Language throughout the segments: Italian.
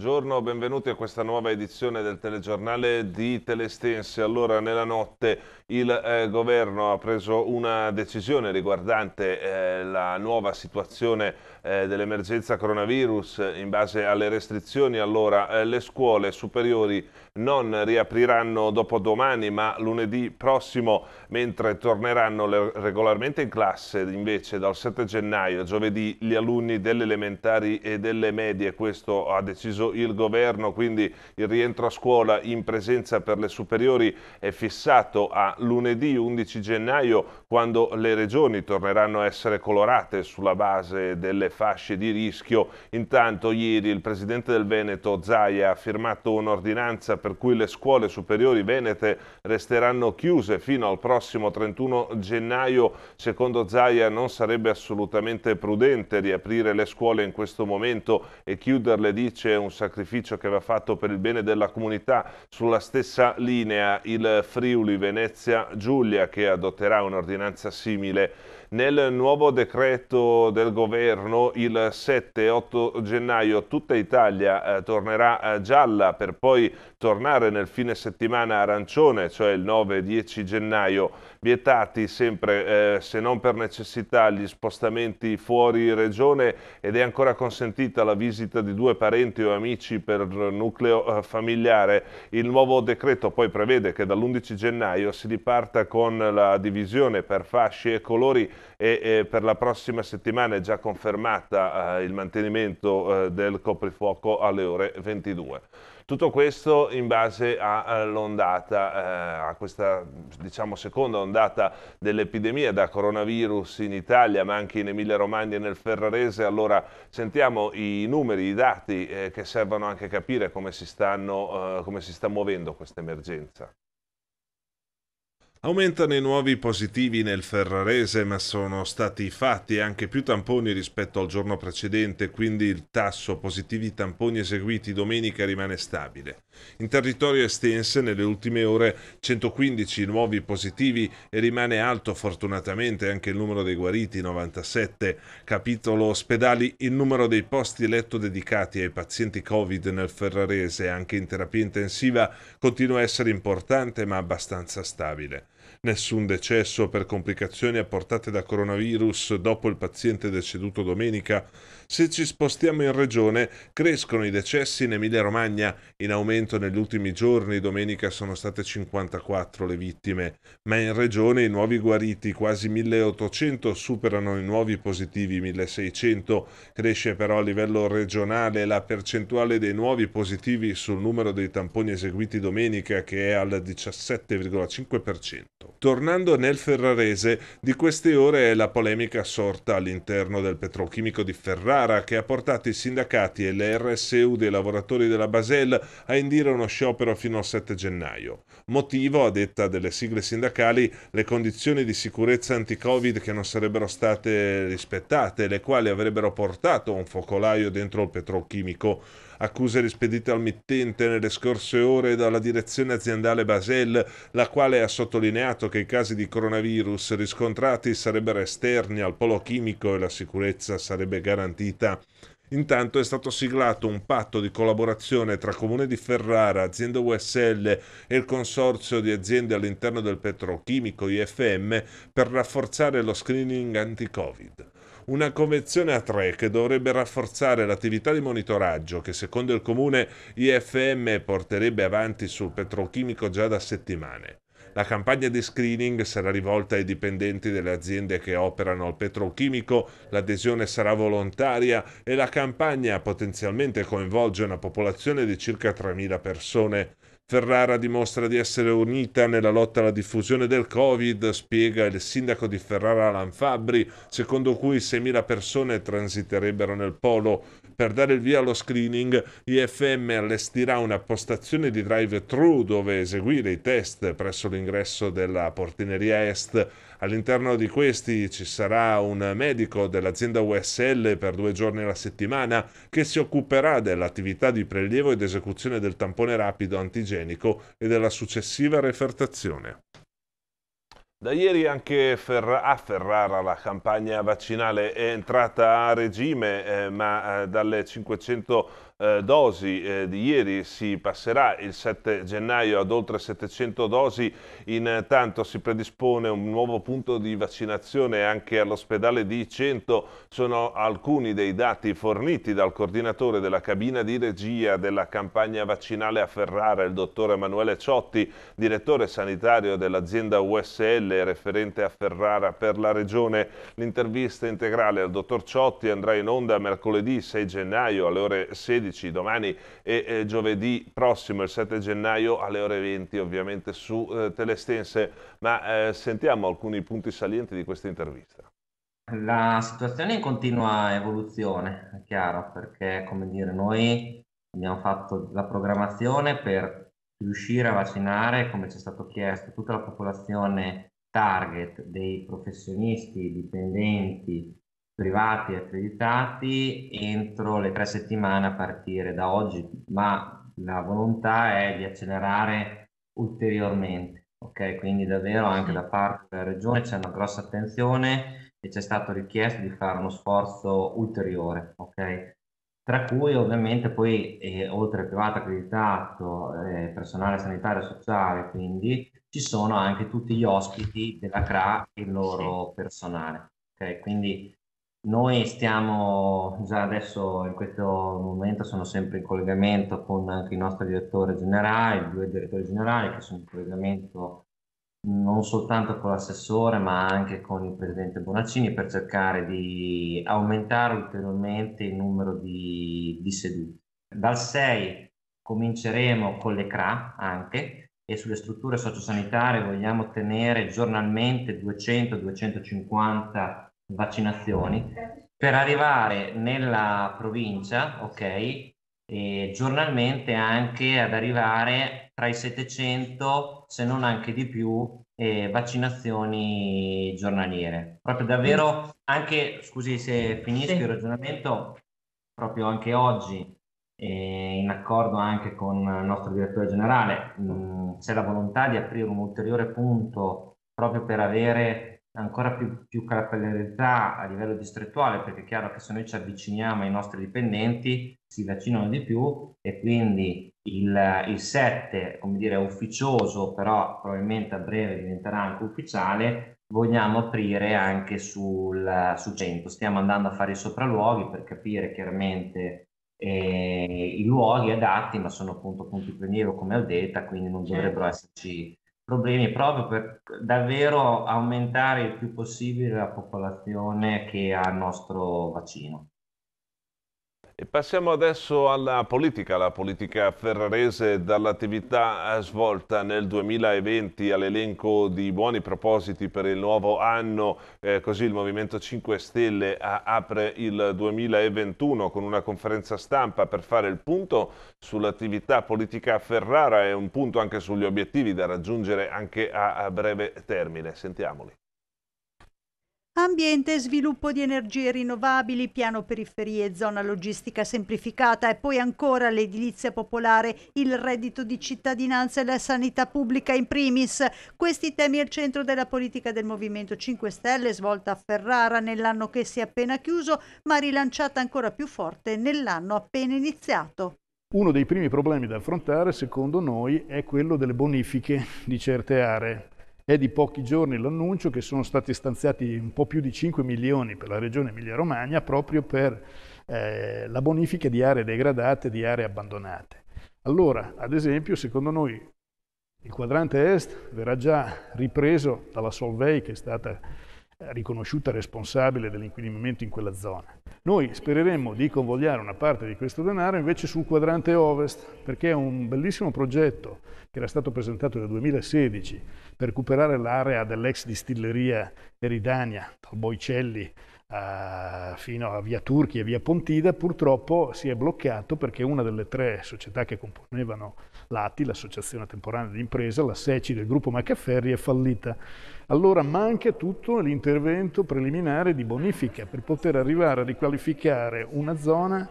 buongiorno, benvenuti a questa nuova edizione del telegiornale di Telestense. Allora, nella notte il eh, governo ha preso una decisione riguardante eh, la nuova situazione eh, dell'emergenza coronavirus in base alle restrizioni, allora eh, le scuole superiori non riapriranno dopodomani ma lunedì prossimo mentre torneranno regolarmente in classe invece dal 7 gennaio, giovedì gli alunni delle elementari e delle medie, questo ha deciso il governo, quindi il rientro a scuola in presenza per le superiori è fissato a lunedì 11 gennaio quando le regioni torneranno a essere colorate sulla base delle fasce di rischio. Intanto ieri il presidente del Veneto Zaia ha firmato un'ordinanza per cui le scuole superiori venete resteranno chiuse fino al prossimo 31 gennaio. Secondo Zaia non sarebbe assolutamente prudente riaprire le scuole in questo momento e chiuderle dice è un sacrificio che va fatto per il bene della comunità. Sulla stessa linea il Friuli Venezia Giulia che adotterà un'ordinanza simile nel nuovo decreto del governo il 7-8 gennaio tutta Italia eh, tornerà eh, gialla per poi tornare nel fine settimana arancione, cioè il 9-10 gennaio. Vietati sempre, eh, se non per necessità, gli spostamenti fuori regione ed è ancora consentita la visita di due parenti o amici per nucleo eh, familiare. Il nuovo decreto poi prevede che dall'11 gennaio si riparta con la divisione per fasce e colori e, e per la prossima settimana è già confermata eh, il mantenimento eh, del coprifuoco alle ore 22. Tutto questo in base all'ondata, eh, eh, a questa diciamo, seconda ondata dell'epidemia da coronavirus in Italia, ma anche in Emilia Romagna e nel Ferrarese. Allora sentiamo i numeri, i dati eh, che servono anche a capire come si, stanno, eh, come si sta muovendo questa emergenza. Aumentano i nuovi positivi nel Ferrarese, ma sono stati fatti anche più tamponi rispetto al giorno precedente, quindi il tasso positivi tamponi eseguiti domenica rimane stabile. In territorio estense nelle ultime ore 115 nuovi positivi e rimane alto fortunatamente anche il numero dei guariti 97. Capitolo ospedali il numero dei posti letto dedicati ai pazienti Covid nel Ferrarese anche in terapia intensiva continua a essere importante ma abbastanza stabile. Nessun decesso per complicazioni apportate da coronavirus dopo il paziente deceduto domenica se ci spostiamo in regione, crescono i decessi in Emilia-Romagna, in aumento negli ultimi giorni, domenica sono state 54 le vittime, ma in regione i nuovi guariti quasi 1800 superano i nuovi positivi 1600, cresce però a livello regionale la percentuale dei nuovi positivi sul numero dei tamponi eseguiti domenica che è al 17,5%. Tornando nel Ferrarese, di queste ore è la polemica sorta all'interno del petrolchimico di Ferrara gara che ha portato i sindacati e le RSU dei lavoratori della Basel a indire uno sciopero fino al 7 gennaio. Motivo, a detta delle sigle sindacali, le condizioni di sicurezza anti-Covid che non sarebbero state rispettate, le quali avrebbero portato un focolaio dentro il petrolchimico accuse rispedite al mittente nelle scorse ore dalla direzione aziendale Basel, la quale ha sottolineato che i casi di coronavirus riscontrati sarebbero esterni al polo chimico e la sicurezza sarebbe garantita. Intanto è stato siglato un patto di collaborazione tra Comune di Ferrara, azienda USL e il consorzio di aziende all'interno del petrochimico IFM per rafforzare lo screening anti-Covid una convenzione a tre che dovrebbe rafforzare l'attività di monitoraggio che secondo il comune IFM porterebbe avanti sul petrochimico già da settimane. La campagna di screening sarà rivolta ai dipendenti delle aziende che operano al petrochimico, l'adesione sarà volontaria e la campagna potenzialmente coinvolge una popolazione di circa 3.000 persone. Ferrara dimostra di essere unita nella lotta alla diffusione del Covid, spiega il sindaco di Ferrara Alan Lanfabri, secondo cui 6.000 persone transiterebbero nel polo per dare il via allo screening, IFM allestirà una postazione di drive-thru dove eseguire i test presso l'ingresso della portineria est. All'interno di questi ci sarà un medico dell'azienda USL per due giorni alla settimana che si occuperà dell'attività di prelievo ed esecuzione del tampone rapido antigenico e della successiva refertazione. Da ieri anche a Ferrara la campagna vaccinale è entrata a regime, eh, ma eh, dalle 500 eh, dosi eh, di ieri si passerà il 7 gennaio ad oltre 700 dosi, intanto si predispone un nuovo punto di vaccinazione anche all'ospedale di 100, sono alcuni dei dati forniti dal coordinatore della cabina di regia della campagna vaccinale a Ferrara, il dottor Emanuele Ciotti, direttore sanitario dell'azienda USL referente a Ferrara per la regione. L'intervista integrale al dottor Ciotti andrà in onda mercoledì 6 gennaio alle ore 16 15 domani e eh, giovedì prossimo, il 7 gennaio alle ore 20 ovviamente su eh, Telestense, ma eh, sentiamo alcuni punti salienti di questa intervista. La situazione è in continua evoluzione, è chiaro, perché come dire, noi abbiamo fatto la programmazione per riuscire a vaccinare, come ci è stato chiesto, tutta la popolazione target dei professionisti, dipendenti, privati accreditati entro le tre settimane a partire da oggi, ma la volontà è di accelerare ulteriormente. Ok, quindi davvero anche da parte della regione c'è una grossa attenzione e c'è stato richiesto di fare uno sforzo ulteriore, ok? Tra cui ovviamente poi, eh, oltre al privato accreditato, eh, personale sanitario e sociale, quindi ci sono anche tutti gli ospiti della CRA e il loro sì. personale. Okay? Quindi noi stiamo già adesso in questo momento sono sempre in collegamento con anche il nostro direttore generale, due direttori generali che sono in collegamento non soltanto con l'assessore ma anche con il presidente Bonaccini per cercare di aumentare ulteriormente il numero di, di seduti. Dal 6 cominceremo con le CRA anche e sulle strutture sociosanitarie vogliamo tenere giornalmente 200-250 vaccinazioni per arrivare nella provincia, ok, giornalmente anche ad arrivare tra i 700 se non anche di più eh, vaccinazioni giornaliere proprio davvero mm. anche scusi se finisco sì. il ragionamento proprio anche oggi eh, in accordo anche con il nostro direttore generale mh, mm, c'è la volontà di aprire un ulteriore punto proprio per avere ancora più, più capillarità a livello distrettuale, perché è chiaro che se noi ci avviciniamo ai nostri dipendenti si vaccinano di più e quindi il, il 7, come dire, ufficioso, però probabilmente a breve diventerà anche ufficiale, vogliamo aprire anche sul, su 100. Stiamo andando a fare i sopralluoghi per capire chiaramente eh, i luoghi adatti, ma sono appunto punti prelievo come al detta, quindi non dovrebbero esserci problemi proprio per davvero aumentare il più possibile la popolazione che ha il nostro vaccino. Passiamo adesso alla politica, la politica ferrarese dall'attività svolta nel 2020 all'elenco di buoni propositi per il nuovo anno, eh, così il Movimento 5 Stelle apre il 2021 con una conferenza stampa per fare il punto sull'attività politica a Ferrara e un punto anche sugli obiettivi da raggiungere anche a, a breve termine. Sentiamoli. Ambiente, sviluppo di energie rinnovabili, piano periferie, zona logistica semplificata e poi ancora l'edilizia popolare, il reddito di cittadinanza e la sanità pubblica in primis. Questi temi al centro della politica del Movimento 5 Stelle svolta a Ferrara nell'anno che si è appena chiuso, ma rilanciata ancora più forte nell'anno appena iniziato. Uno dei primi problemi da affrontare, secondo noi, è quello delle bonifiche di certe aree è di pochi giorni l'annuncio che sono stati stanziati un po' più di 5 milioni per la regione Emilia-Romagna proprio per eh, la bonifica di aree degradate, di aree abbandonate. Allora, ad esempio, secondo noi il quadrante est verrà già ripreso dalla Solvay che è stata riconosciuta responsabile dell'inquinamento in quella zona. Noi spereremmo di convogliare una parte di questo denaro invece sul quadrante ovest, perché è un bellissimo progetto che era stato presentato nel 2016 per recuperare l'area dell'ex distilleria Eridania, dal Boicelli eh, fino a via Turchi e via Pontida, purtroppo si è bloccato perché una delle tre società che componevano l'ATI, l'Associazione Temporanea di Impresa, la SECI del gruppo Maccaferri, è fallita. Allora manca tutto l'intervento preliminare di bonifica per poter arrivare a riqualificare una zona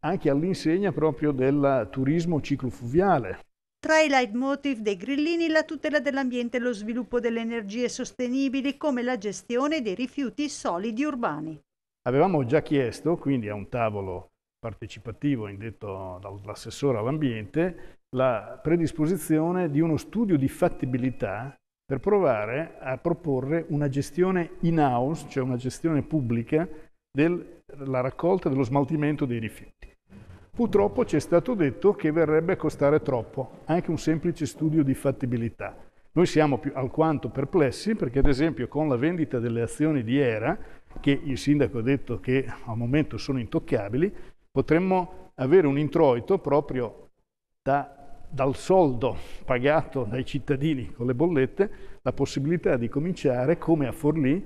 anche all'insegna proprio del turismo ciclofuviale, tra i leitmotiv dei grillini la tutela dell'ambiente e lo sviluppo delle energie sostenibili come la gestione dei rifiuti solidi urbani. Avevamo già chiesto, quindi a un tavolo partecipativo indetto dall'assessore all'ambiente, la predisposizione di uno studio di fattibilità per provare a proporre una gestione in house, cioè una gestione pubblica della raccolta e dello smaltimento dei rifiuti. Purtroppo ci è stato detto che verrebbe a costare troppo, anche un semplice studio di fattibilità. Noi siamo alquanto perplessi perché ad esempio con la vendita delle azioni di ERA, che il sindaco ha detto che al momento sono intoccabili, potremmo avere un introito proprio da, dal soldo pagato dai cittadini con le bollette, la possibilità di cominciare come a Forlì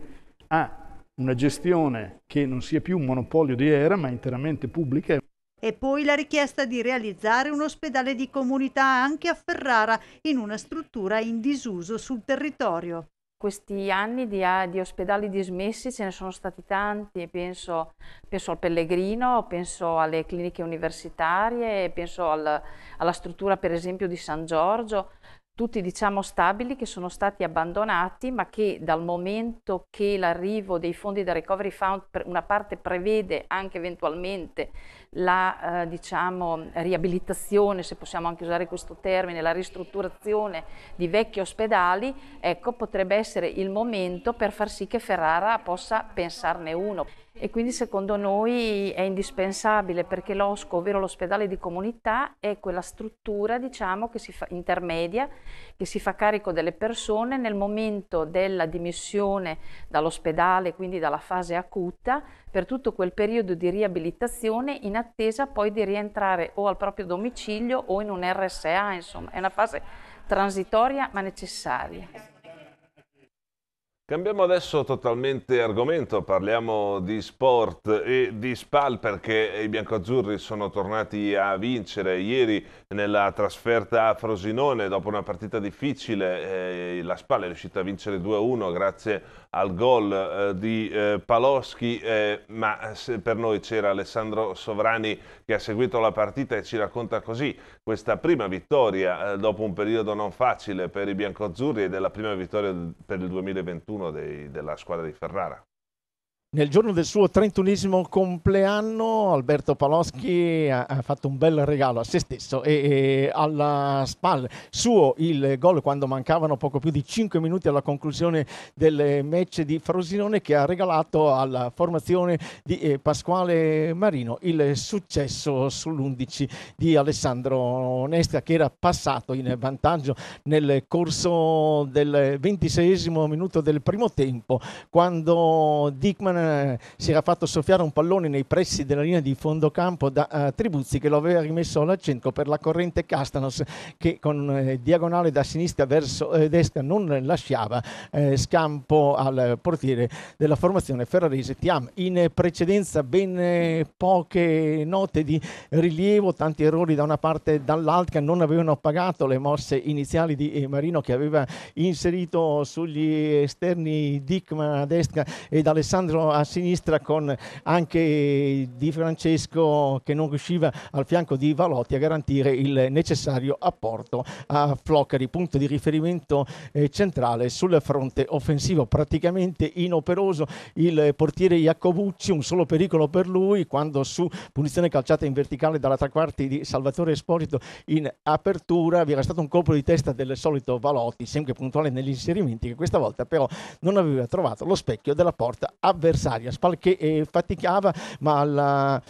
a una gestione che non sia più un monopolio di ERA ma interamente pubblica e poi la richiesta di realizzare un ospedale di comunità anche a Ferrara in una struttura in disuso sul territorio. Questi anni di, eh, di ospedali dismessi ce ne sono stati tanti, penso, penso al Pellegrino, penso alle cliniche universitarie, penso al, alla struttura per esempio di San Giorgio, tutti diciamo stabili che sono stati abbandonati ma che dal momento che l'arrivo dei fondi da Recovery Fund una parte prevede anche eventualmente la eh, diciamo, riabilitazione, se possiamo anche usare questo termine, la ristrutturazione di vecchi ospedali, ecco, potrebbe essere il momento per far sì che Ferrara possa pensarne uno. E quindi secondo noi è indispensabile perché l'OSCO, ovvero l'ospedale di comunità, è quella struttura diciamo, che si fa intermedia, che si fa carico delle persone nel momento della dimissione dall'ospedale, quindi dalla fase acuta, per tutto quel periodo di riabilitazione in attesa poi di rientrare o al proprio domicilio o in un RSA, insomma, è una fase transitoria ma necessaria. Cambiamo adesso totalmente argomento, parliamo di sport e di SPAL perché i biancoazzurri sono tornati a vincere ieri nella trasferta a Frosinone dopo una partita difficile, eh, la SPAL è riuscita a vincere 2-1 grazie a al gol eh, di eh, Paloschi, eh, ma per noi c'era Alessandro Sovrani che ha seguito la partita e ci racconta così questa prima vittoria eh, dopo un periodo non facile per i biancozzurri ed è la prima vittoria per il 2021 dei, della squadra di Ferrara. Nel giorno del suo 31 compleanno Alberto Paloschi ha, ha, fatto un bel regalo a se stesso e, e alla spalla suo il gol quando mancavano poco più di 5 minuti alla conclusione del match di Frosinone che ha regalato alla formazione di eh, Pasquale Marino il successo sull'11 di Alessandro Nesta che era passato in vantaggio nel corso del 26 minuto del primo tempo quando Dickman eh, si era fatto soffiare un pallone nei pressi della linea di fondo campo da eh, Tribuzzi che lo aveva rimesso centro per la corrente Castanos che con eh, diagonale da sinistra verso eh, destra non lasciava scampo al portiere della formazione ferrarese Tiam. In precedenza ben poche note di rilievo, tanti errori da una parte e dall'altra, non avevano pagato le mosse iniziali di Marino che aveva inserito sugli esterni Dickman a destra ed Alessandro a sinistra con anche Di Francesco che non riusciva al fianco di Valotti a garantire il necessario apporto a Floccari, punto di riferimento eh, centrale sul fronte offensivo, praticamente inoperoso il portiere Iacobucci, un solo pericolo per lui quando su punizione calciata in verticale dalla tre quarti di Salvatore Esposito in apertura vi era stato un colpo di testa del solito Valotti, sempre puntuale negli inserimenti che questa volta però non aveva trovato lo specchio della porta avversaria avversaria, Spal che eh, faticava ma alla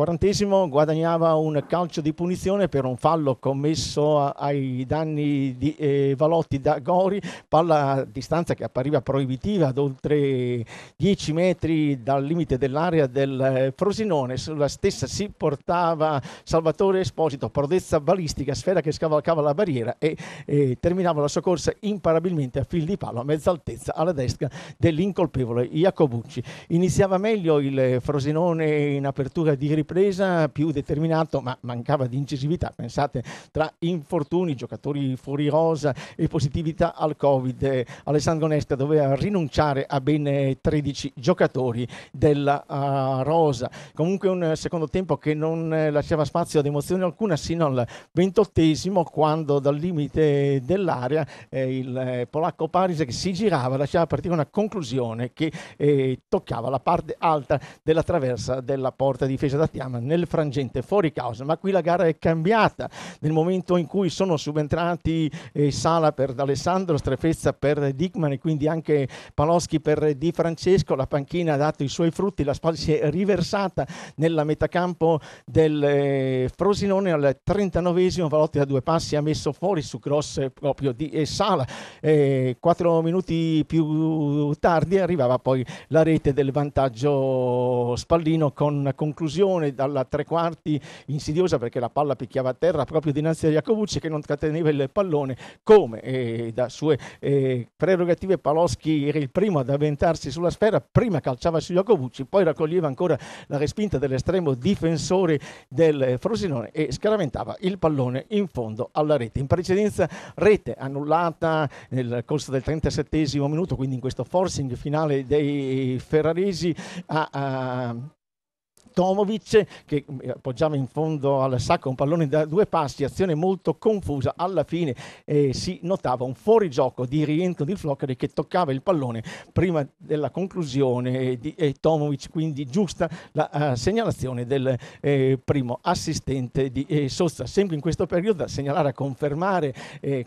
quarantesimo guadagnava un calcio di punizione per un fallo commesso ai danni di eh, Valotti da Gori, palla a distanza che appariva proibitiva ad oltre 10 metri dal limite dell'area del eh, Frosinone, sulla stessa si portava Salvatore Esposito, prodezza balistica, sfera che scavalcava la barriera e eh, terminava la sua corsa imparabilmente a fil di palo a mezza altezza alla destra dell'incolpevole Iacobucci. Iniziava meglio il eh, Frosinone in apertura di riposo ripresa più determinato, ma mancava di incisività. Pensate, tra infortuni, giocatori fuori rosa e positività al Covid, eh, Alessandro Nesta doveva rinunciare a ben 13 giocatori della uh, rosa. Comunque un secondo tempo che non eh, lasciava spazio ad emozioni alcuna sino al ventottesimo quando dal limite dell'area eh, il eh, polacco Paris che si girava lasciava partire una conclusione che eh, toccava la parte alta della traversa della porta difesa da battiamo nel frangente fuori causa, ma qui la gara è cambiata nel momento in cui sono subentrati eh, Sala per D'Alessandro, Strefezza per Dickman e quindi anche Paloschi per Di Francesco, la panchina ha dato i suoi frutti, la spalla si è riversata nella metà campo del eh, Frosinone al 39esimo, Valotti da due passi ha messo fuori su cross proprio di eh, Sala, eh, quattro minuti più tardi arrivava poi la rete del vantaggio Spallino con conclusione pallone dalla tre quarti insidiosa perché la palla picchiava a terra proprio dinanzi a Jacobucci che non tratteneva il pallone come eh, da sue eh, prerogative Paloschi era il primo ad avventarsi sulla sfera prima calciava su Jacobucci poi raccoglieva ancora la respinta dell'estremo difensore del Frosinone e scaraventava il pallone in fondo alla rete in precedenza rete annullata nel corso del 37 minuto quindi in questo forcing finale dei ferraresi a, a Tomovic che mm, eh, appoggiava in fondo al sacco un pallone da due passi, azione molto confusa, alla fine eh, si notava un fuorigioco di rientro di Floccari che toccava il pallone prima della conclusione eh, di eh, Tomovic, quindi giusta la uh, segnalazione del eh, primo assistente di eh, Sosta. Sempre in questo periodo da segnalare a confermare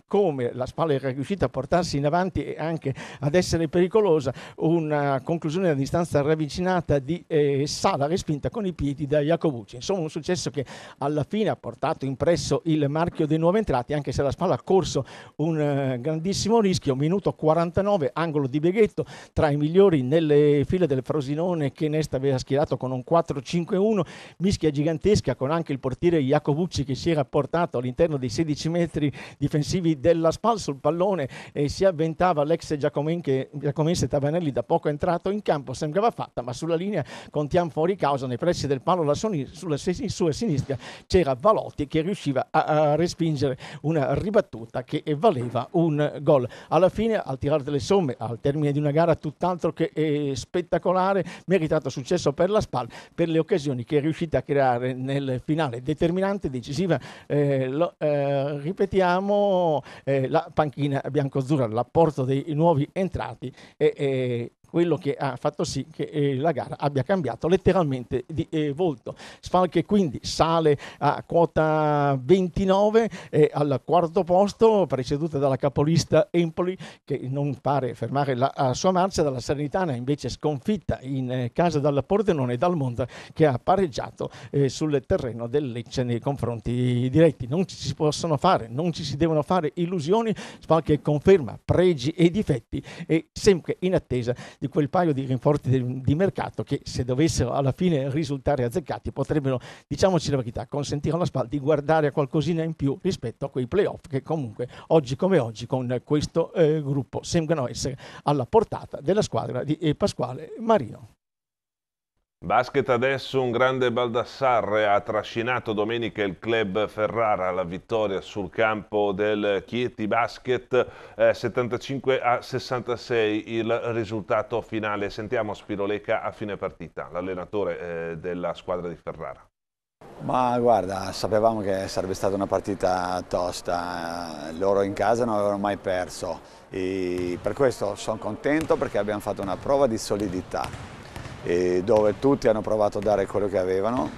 come la spalla era riuscita a portarsi in avanti e anche ad essere pericolosa, una conclusione a distanza ravvicinata di Sala respinta con i piedi da Jacobucci. Insomma, un successo che alla fine ha portato impresso il marchio dei nuovi entrati, anche se la Spalla ha corso un eh, grandissimo rischio. Minuto 49, angolo di Beghetto, tra i migliori nelle file del Frosinone che Nesta aveva schierato con un 4-5-1, mischia gigantesca con anche il portiere Jacobucci che si era portato all'interno dei 16 metri difensivi della spalla sul pallone e si avventava l'ex Giacomense Tavanelli da poco entrato in campo, sembrava fatta, ma sulla linea contiamo fuori causa nei pressi del palo sulla sua sinistra c'era Valotti che riusciva a, respingere una ribattuta che valeva un gol. Alla fine, al tirare delle somme, al termine di una gara tutt'altro che eh, spettacolare, meritato successo per la SPAL per le occasioni che è riuscita a creare nel finale determinante, decisiva. Eh, lo, eh, ripetiamo, eh, la panchina bianco-azzurra, l'apporto dei nuovi entrati e eh, quello che ha fatto sì che eh, la gara abbia cambiato letteralmente di eh, volto. Spalche quindi sale a quota 29 eh, al quarto posto, preceduta dalla capolista Empoli che non pare fermare la sua marcia, dalla Serenitana invece sconfitta in eh, casa dal Pordenone e dal Monza che ha pareggiato eh, sul terreno del Lecce nei confronti diretti. Non ci si possono fare, non ci si devono fare illusioni, Spalche conferma pregi e difetti e sempre in attesa di quel paio di rinforzi di, di, mercato che se dovessero alla fine risultare azzeccati potrebbero, diciamoci la verità, consentire alla SPAL di guardare a qualcosina in più rispetto a quei playoff che comunque oggi come oggi con questo eh, gruppo sembrano essere alla portata della squadra di eh, Pasquale Marino. Basket adesso un grande Baldassarre ha trascinato domenica il club Ferrara alla vittoria sul campo del Chieti Basket eh, 75 a 66 il risultato finale. Sentiamo Spiroleca a fine partita, l'allenatore eh, della squadra di Ferrara. Ma guarda, sapevamo che sarebbe stata una partita tosta, loro in casa non avevano mai perso e per questo sono contento perché abbiamo fatto una prova di solidità dove tutti hanno provato a dare quello che avevano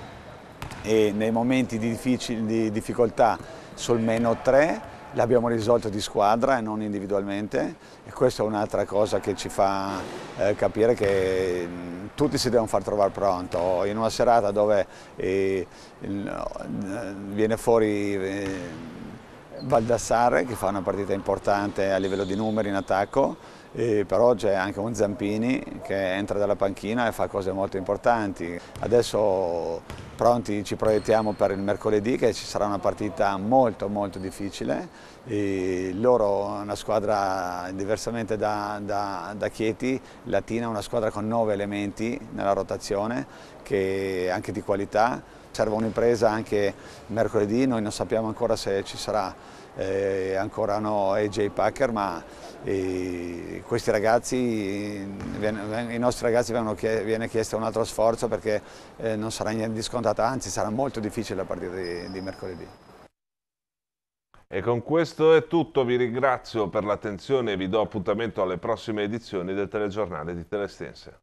e nei momenti di, di difficoltà sul meno 3 l'abbiamo risolto di squadra e non individualmente e questa è un'altra cosa che ci fa eh, capire che mm, tutti si devono far trovare pronto in una serata dove eh, eh viene fuori eh, Baldassare che fa una partita importante a livello di numeri in attacco e però c'è anche un Zampini che entra dalla panchina e fa cose molto importanti. Adesso pronti ci proiettiamo per il mercoledì che ci sarà una partita molto molto difficile. E loro una squadra diversamente da, da, da Chieti, Latina, una squadra con nove elementi nella rotazione, che anche di qualità. Serve un'impresa anche mercoledì, noi non sappiamo ancora se ci sarà eh, ancora no AJ Packer, ma eh, questi ragazzi, i nostri ragazzi viene chiesto un altro sforzo perché eh, non sarà niente di scontato, anzi sarà molto difficile la partita di, di mercoledì. E con questo è tutto, vi ringrazio per l'attenzione e vi do appuntamento alle prossime edizioni del telegiornale di Telestense.